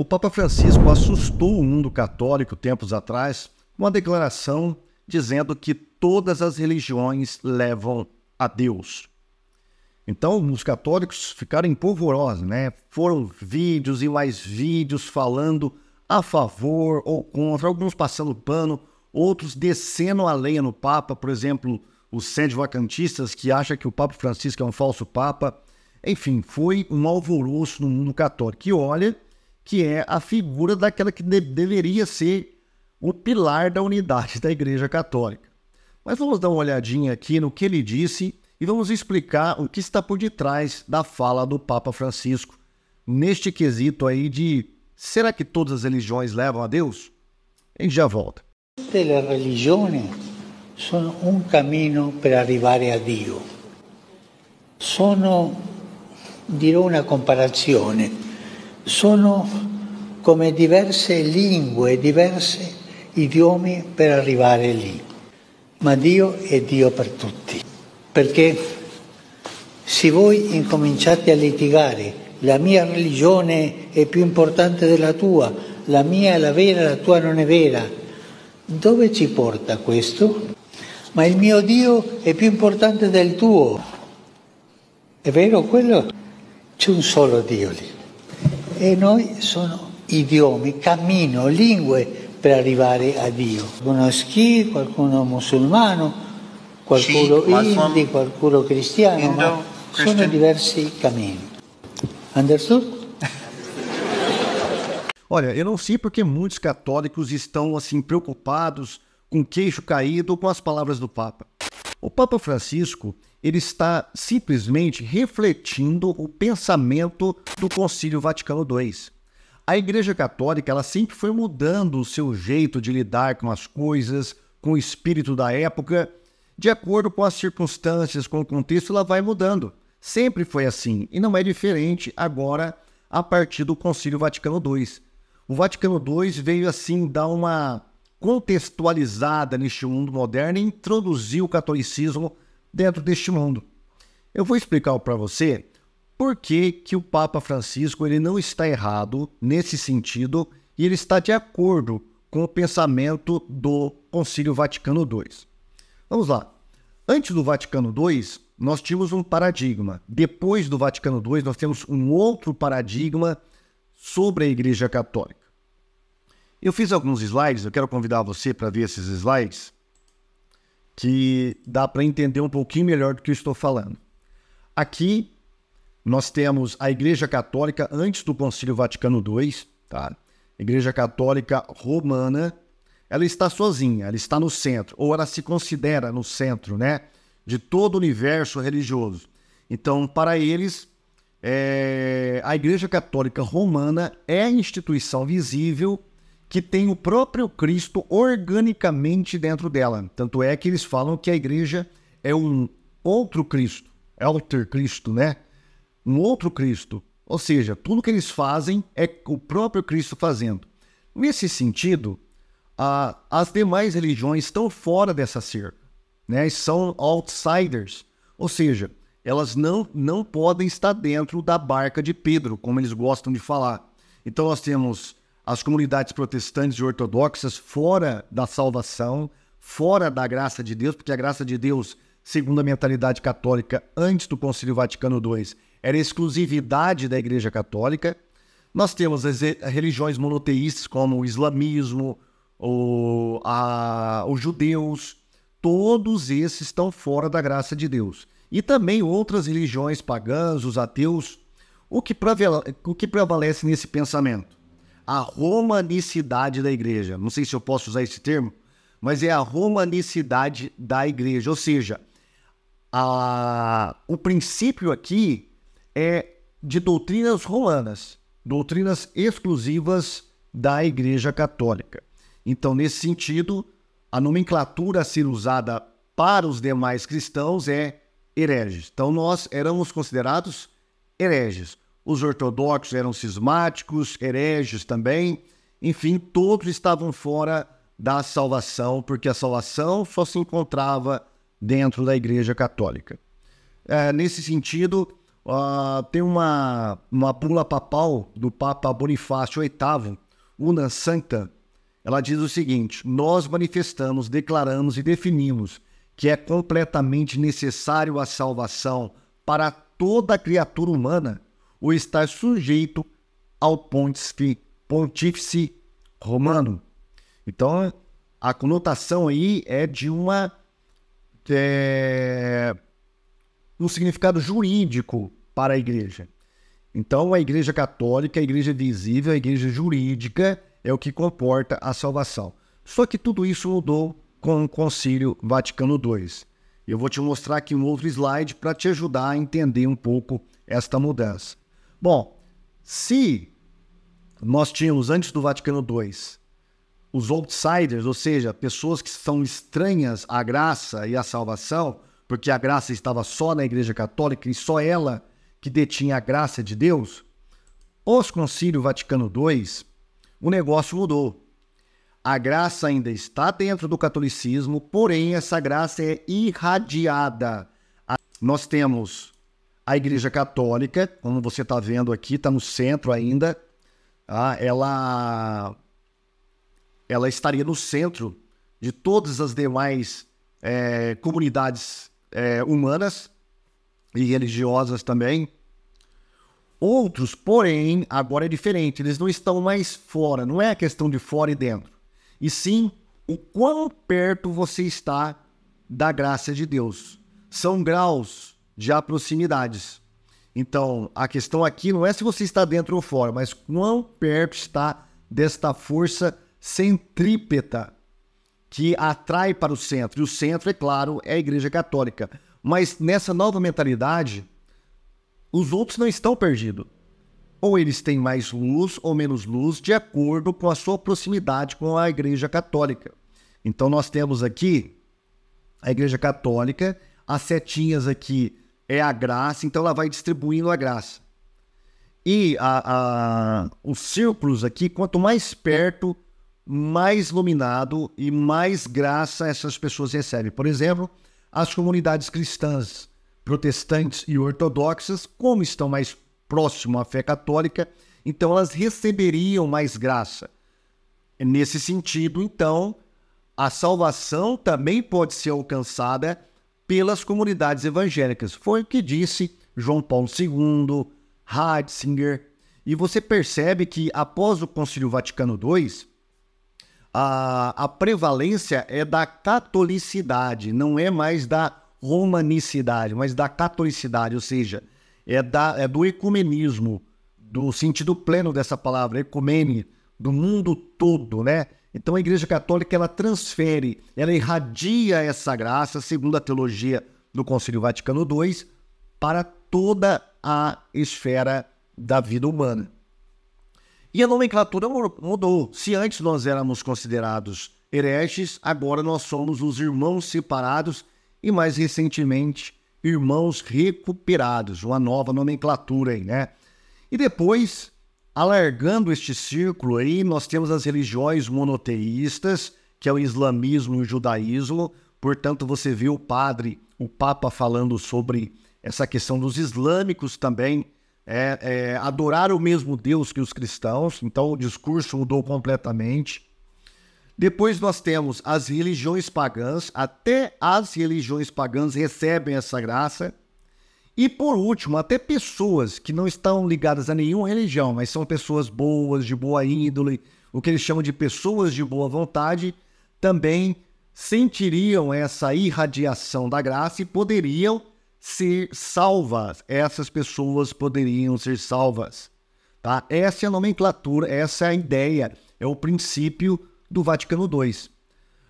O Papa Francisco assustou o mundo católico tempos atrás com a declaração dizendo que todas as religiões levam a Deus. Então, os católicos ficaram em polvorosa, né? Foram vídeos e mais vídeos falando a favor ou contra, alguns passando pano, outros descendo a lenha no Papa, por exemplo, os sede vacantistas que acham que o Papa Francisco é um falso Papa. Enfim, foi um alvoroço no mundo católico. E olha que é a figura daquela que de deveria ser o pilar da unidade da Igreja Católica. Mas vamos dar uma olhadinha aqui no que ele disse e vamos explicar o que está por detrás da fala do Papa Francisco neste quesito aí de será que todas as religiões levam a Deus? A gente já volta. as religiões são um caminho para arrivar a Deus. Sono, dirò una comparazione, sono come diverse lingue, diversi idiomi per arrivare lì. Ma Dio è Dio per tutti. Perché se voi incominciate a litigare, la mia religione è più importante della tua, la mia è la vera, la tua non è vera, dove ci porta questo? Ma il mio Dio è più importante del tuo. È vero quello? C'è un solo Dio lì. e noi sono idiomi, cammino, lingue per arrivare a Dio. Qualcuno è schi, qualcuno è musulmano, qualcuno hindi, qualcuno cristiano, Indo, ma Christian. sono diversi caminhos. Understood? Olha, eu não sei porque muitos católicos estão assim preocupados com queixo caído ou com as palavras do Papa. O Papa Francisco ele está simplesmente refletindo o pensamento do Concílio Vaticano II. A Igreja Católica ela sempre foi mudando o seu jeito de lidar com as coisas, com o espírito da época, de acordo com as circunstâncias, com o contexto, ela vai mudando. Sempre foi assim e não é diferente agora a partir do Concílio Vaticano II. O Vaticano II veio assim dar uma contextualizada neste mundo moderno e introduziu o catolicismo dentro deste mundo. Eu vou explicar para você por que, que o Papa Francisco ele não está errado nesse sentido e ele está de acordo com o pensamento do Concílio Vaticano II. Vamos lá. Antes do Vaticano II, nós tínhamos um paradigma. Depois do Vaticano II, nós temos um outro paradigma sobre a Igreja Católica. Eu fiz alguns slides, eu quero convidar você para ver esses slides, que dá para entender um pouquinho melhor do que eu estou falando. Aqui nós temos a Igreja Católica antes do Concílio Vaticano II, tá? Igreja Católica Romana, ela está sozinha, ela está no centro, ou ela se considera no centro, né? De todo o universo religioso. Então, para eles, é... a Igreja Católica Romana é a instituição visível que tem o próprio Cristo organicamente dentro dela. Tanto é que eles falam que a igreja é um outro Cristo, é alter Cristo, né? Um outro Cristo. Ou seja, tudo que eles fazem é o próprio Cristo fazendo. Nesse sentido, a, as demais religiões estão fora dessa cerca, né? São outsiders, ou seja, elas não, não podem estar dentro da barca de Pedro, como eles gostam de falar. Então nós temos as comunidades protestantes e ortodoxas fora da salvação, fora da graça de Deus, porque a graça de Deus, segundo a mentalidade católica antes do Concílio Vaticano II, era exclusividade da Igreja Católica. Nós temos as religiões monoteístas, como o islamismo, o, a, os judeus, todos esses estão fora da graça de Deus. E também outras religiões pagãs, os ateus. O que, o que prevalece nesse pensamento? a romanicidade da igreja. Não sei se eu posso usar esse termo, mas é a romanicidade da igreja. Ou seja, a... o princípio aqui é de doutrinas romanas, doutrinas exclusivas da Igreja Católica. Então, nesse sentido, a nomenclatura a ser usada para os demais cristãos é hereges. Então, nós éramos considerados hereges os ortodoxos eram cismáticos, hereges também, enfim, todos estavam fora da salvação, porque a salvação só se encontrava dentro da Igreja Católica. É, nesse sentido, uh, tem uma, uma bula papal do Papa Bonifácio VIII, Una Santa, ela diz o seguinte: Nós manifestamos, declaramos e definimos que é completamente necessário a salvação para toda a criatura humana o estar sujeito ao pontífice, pontífice romano. Então, a conotação aí é de uma. É, um significado jurídico para a igreja. Então, a igreja católica, a igreja visível, a igreja jurídica é o que comporta a salvação. Só que tudo isso mudou com o Concílio Vaticano II. Eu vou te mostrar aqui um outro slide para te ajudar a entender um pouco esta mudança. Bom, se nós tínhamos antes do Vaticano II os outsiders, ou seja, pessoas que são estranhas à graça e à salvação, porque a graça estava só na Igreja Católica e só ela que detinha a graça de Deus, pós-Concílio Vaticano II, o negócio mudou. A graça ainda está dentro do catolicismo, porém essa graça é irradiada. Nós temos a Igreja Católica, como você está vendo aqui, está no centro ainda, ah, ela, ela estaria no centro de todas as demais é, comunidades é, humanas e religiosas também. Outros, porém, agora é diferente, eles não estão mais fora, não é a questão de fora e dentro, e sim o quão perto você está da graça de Deus. São graus já proximidades. Então, a questão aqui não é se você está dentro ou fora, mas quão perto está desta força centrípeta que atrai para o centro. E o centro, é claro, é a Igreja Católica. Mas nessa nova mentalidade, os outros não estão perdidos. Ou eles têm mais luz ou menos luz, de acordo com a sua proximidade com a Igreja Católica. Então, nós temos aqui a Igreja Católica, as setinhas aqui é a graça, então ela vai distribuindo a graça. E a, a, os círculos aqui, quanto mais perto, mais iluminado e mais graça essas pessoas recebem. Por exemplo, as comunidades cristãs, protestantes e ortodoxas, como estão mais próximas à fé católica, então elas receberiam mais graça. Nesse sentido, então, a salvação também pode ser alcançada pelas comunidades evangélicas. Foi o que disse João Paulo II, Ratzinger, e você percebe que após o Concílio Vaticano II, a, a prevalência é da catolicidade, não é mais da romanicidade, mas da catolicidade, ou seja, é, da, é do ecumenismo, do sentido pleno dessa palavra, ecumene, do mundo todo, né? Então a Igreja Católica ela transfere, ela irradia essa graça, segundo a teologia do Concílio Vaticano II, para toda a esfera da vida humana. E a nomenclatura mudou. Se antes nós éramos considerados hereges, agora nós somos os irmãos separados e, mais recentemente, irmãos recuperados, uma nova nomenclatura aí, né? E depois Alargando este círculo aí, nós temos as religiões monoteístas, que é o islamismo e o judaísmo. Portanto, você vê o padre, o papa falando sobre essa questão dos islâmicos também, é, é, adorar o mesmo Deus que os cristãos. Então, o discurso mudou completamente. Depois nós temos as religiões pagãs, até as religiões pagãs recebem essa graça. E por último, até pessoas que não estão ligadas a nenhuma religião, mas são pessoas boas, de boa índole, o que eles chamam de pessoas de boa vontade, também sentiriam essa irradiação da graça e poderiam ser salvas. Essas pessoas poderiam ser salvas. Tá? Essa é a nomenclatura, essa é a ideia, é o princípio do Vaticano II.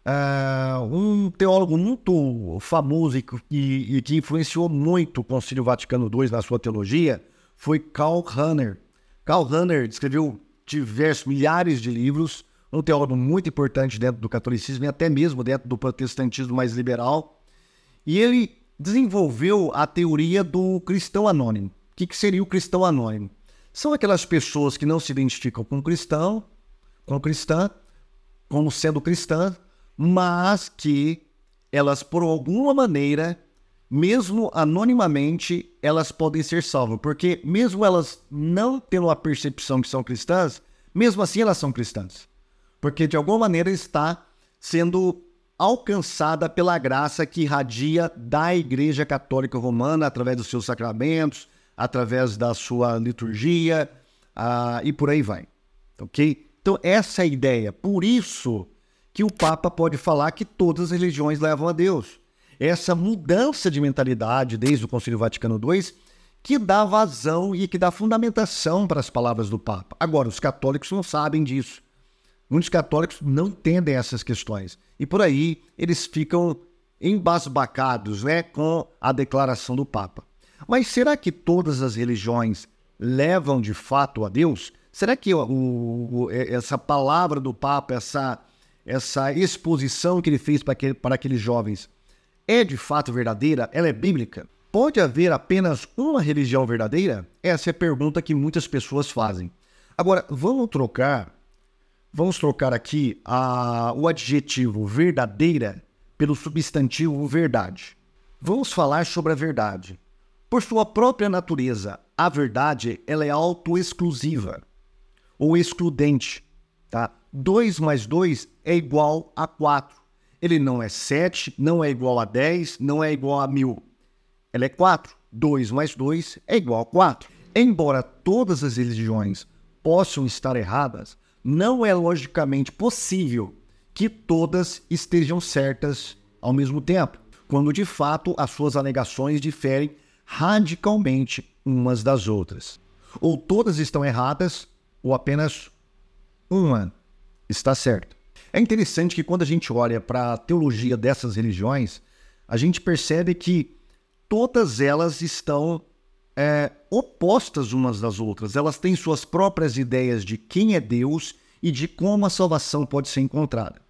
Uh, um teólogo muito famoso e que, e que, influenciou muito o Concílio Vaticano II na sua teologia foi Karl Rahner. Karl Rahner escreveu diversos, milhares de livros, um teólogo muito importante dentro do catolicismo e até mesmo dentro do protestantismo mais liberal. E ele desenvolveu a teoria do cristão anônimo. O que, que seria o cristão anônimo? São aquelas pessoas que não se identificam com cristão, com cristã, como sendo cristã, mas que elas, por alguma maneira, mesmo anonimamente, elas podem ser salvas. Porque, mesmo elas não tendo a percepção que são cristãs, mesmo assim elas são cristãs. Porque, de alguma maneira, está sendo alcançada pela graça que irradia da Igreja Católica Romana através dos seus sacramentos, através da sua liturgia uh, e por aí vai. Ok? Então, essa é a ideia. Por isso que o Papa pode falar que todas as religiões levam a Deus. Essa mudança de mentalidade desde o Concílio Vaticano II que dá vazão e que dá fundamentação para as palavras do Papa. Agora, os católicos não sabem disso. Muitos católicos não entendem essas questões. E por aí eles ficam embasbacados né, com a declaração do Papa. Mas será que todas as religiões levam de fato a Deus? Será que o, o, essa palavra do Papa, essa essa exposição que ele fez para, aquele, para aqueles jovens é de fato verdadeira? Ela é bíblica? Pode haver apenas uma religião verdadeira? Essa é a pergunta que muitas pessoas fazem. Agora, vamos trocar, vamos trocar aqui a, o adjetivo verdadeira pelo substantivo verdade. Vamos falar sobre a verdade. Por sua própria natureza, a verdade ela é autoexclusiva ou excludente, tá? 2 mais 2 é igual a 4. Ele não é 7, não é igual a 10, não é igual a 1000. Ela é 4. 2 mais 2 é igual a 4. Embora todas as religiões possam estar erradas, não é logicamente possível que todas estejam certas ao mesmo tempo, quando de fato as suas alegações diferem radicalmente umas das outras. Ou todas estão erradas, ou apenas uma está certo. É interessante que quando a gente olha para a teologia dessas religiões, a gente percebe que todas elas estão é, opostas umas das outras. Elas têm suas próprias ideias de quem é Deus e de como a salvação pode ser encontrada.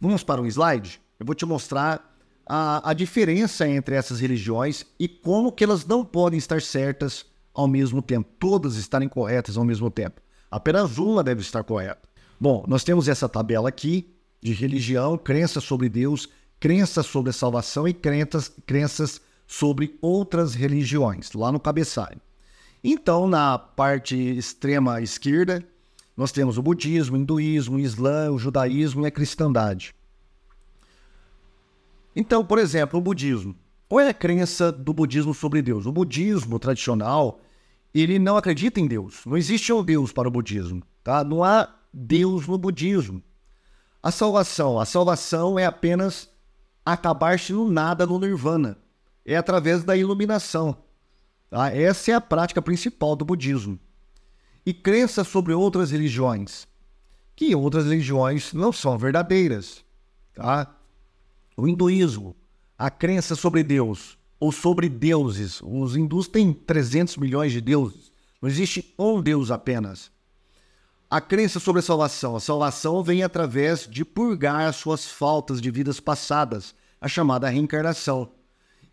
Vamos para um slide? Eu vou te mostrar a, a diferença entre essas religiões e como que elas não podem estar certas ao mesmo tempo, todas estarem corretas ao mesmo tempo. Apenas uma deve estar correta. Bom, nós temos essa tabela aqui de religião, crenças sobre Deus, crenças sobre a salvação e crenças, crenças sobre outras religiões, lá no cabeçalho. Então, na parte extrema esquerda, nós temos o budismo, o hinduísmo, o islã, o judaísmo e a cristandade. Então, por exemplo, o budismo. Qual é a crença do budismo sobre Deus? O budismo tradicional, ele não acredita em Deus. Não existe um Deus para o budismo, tá? Não há Deus no budismo. A salvação, a salvação é apenas acabar-se no nada no nirvana. É através da iluminação. Tá? Essa é a prática principal do budismo. E crença sobre outras religiões, que outras religiões não são verdadeiras. Tá? O hinduísmo, a crença sobre Deus ou sobre deuses. Os hindus têm 300 milhões de deuses. Não existe um deus apenas. A crença sobre a salvação. A salvação vem através de purgar as suas faltas de vidas passadas, a chamada reencarnação.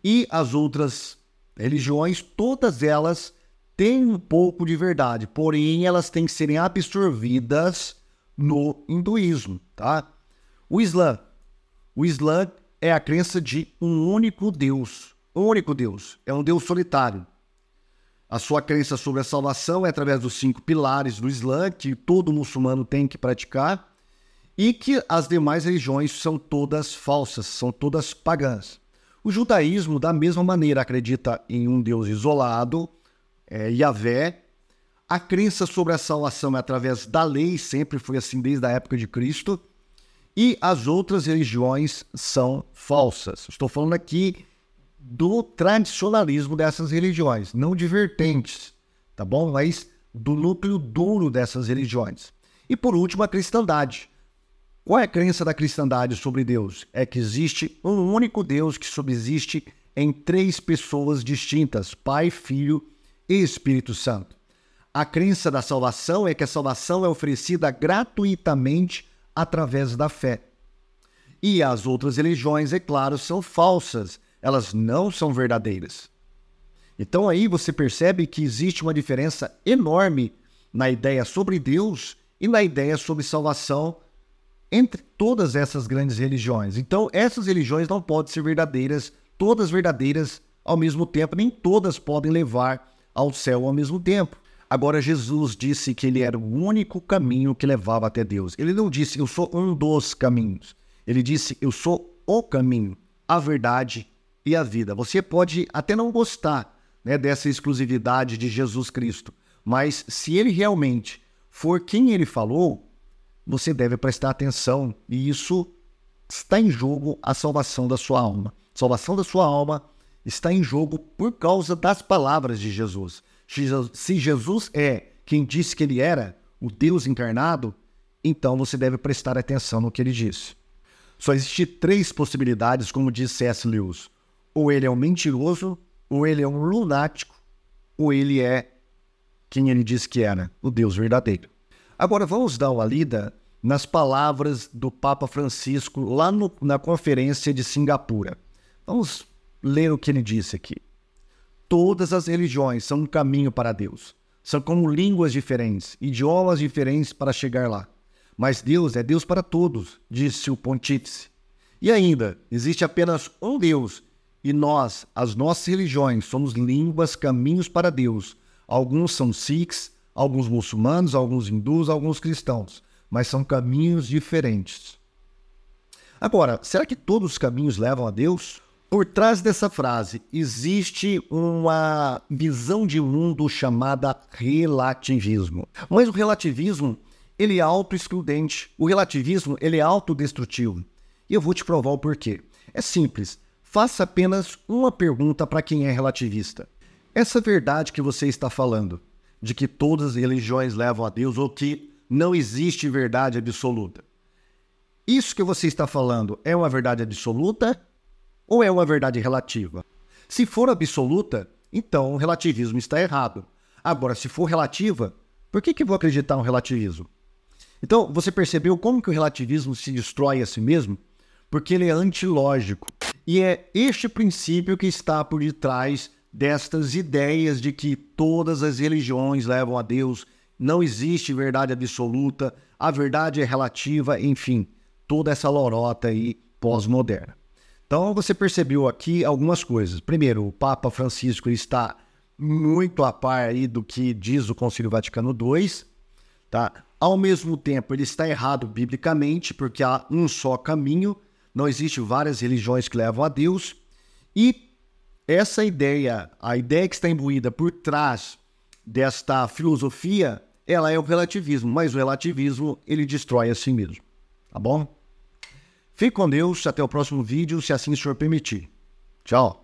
E as outras religiões, todas elas têm um pouco de verdade, porém elas têm que serem absorvidas no hinduísmo, tá? O Islã. O Islã é a crença de um único Deus. Um único Deus. É um Deus solitário. A sua crença sobre a salvação é através dos cinco pilares do Islã, que todo muçulmano tem que praticar, e que as demais religiões são todas falsas, são todas pagãs. O judaísmo, da mesma maneira, acredita em um Deus isolado, é, Yahvé. A crença sobre a salvação é através da lei, sempre foi assim desde a época de Cristo. E as outras religiões são falsas. Estou falando aqui do tradicionalismo dessas religiões, não de vertentes, tá bom? Mas do núcleo duro dessas religiões. E por último, a cristandade. Qual é a crença da cristandade sobre Deus? É que existe um único Deus que subsiste em três pessoas distintas: Pai, Filho e Espírito Santo. A crença da salvação é que a salvação é oferecida gratuitamente através da fé. E as outras religiões, é claro, são falsas, elas não são verdadeiras. Então aí você percebe que existe uma diferença enorme na ideia sobre Deus e na ideia sobre salvação entre todas essas grandes religiões. Então essas religiões não podem ser verdadeiras, todas verdadeiras ao mesmo tempo, nem todas podem levar ao céu ao mesmo tempo. Agora, Jesus disse que ele era o único caminho que levava até Deus. Ele não disse, eu sou um dos caminhos. Ele disse, eu sou o caminho, a verdade e a vida. Você pode até não gostar né, dessa exclusividade de Jesus Cristo, mas se ele realmente for quem ele falou, você deve prestar atenção e isso está em jogo a salvação da sua alma. A salvação da sua alma está em jogo por causa das palavras de Jesus. Se Jesus é quem disse que ele era, o Deus encarnado, então você deve prestar atenção no que ele disse. Só existem três possibilidades, como diz C.S. Lewis ou ele é um mentiroso, ou ele é um lunático, ou ele é quem ele disse que era, o Deus verdadeiro. Agora vamos dar uma lida nas palavras do Papa Francisco lá no, na conferência de Singapura. Vamos ler o que ele disse aqui. Todas as religiões são um caminho para Deus. São como línguas diferentes, idiomas diferentes para chegar lá. Mas Deus é Deus para todos, disse o pontífice. E ainda, existe apenas um Deus e nós, as nossas religiões, somos línguas, caminhos para Deus. Alguns são sikhs, alguns muçulmanos, alguns hindus, alguns cristãos, mas são caminhos diferentes. Agora, será que todos os caminhos levam a Deus? Por trás dessa frase existe uma visão de mundo chamada relativismo. Mas o relativismo, ele é autoexcludente. O relativismo, ele é autodestrutivo. E eu vou te provar o porquê. É simples faça apenas uma pergunta para quem é relativista. Essa verdade que você está falando, de que todas as religiões levam a Deus ou que não existe verdade absoluta. Isso que você está falando é uma verdade absoluta ou é uma verdade relativa? Se for absoluta, então o relativismo está errado. Agora, se for relativa, por que, que vou acreditar no relativismo? Então, você percebeu como que o relativismo se destrói a si mesmo? Porque ele é antilógico. E é este princípio que está por detrás destas ideias de que todas as religiões levam a Deus, não existe verdade absoluta, a verdade é relativa, enfim, toda essa lorota aí pós-moderna. Então você percebeu aqui algumas coisas. Primeiro, o Papa Francisco está muito a par aí do que diz o Concílio Vaticano II, tá? Ao mesmo tempo, ele está errado biblicamente, porque há um só caminho, não existem várias religiões que levam a Deus. E essa ideia, a ideia que está imbuída por trás desta filosofia, ela é o relativismo, mas o relativismo ele destrói a si mesmo. Tá bom? Fique com Deus, até o próximo vídeo, se assim o senhor permitir. Tchau.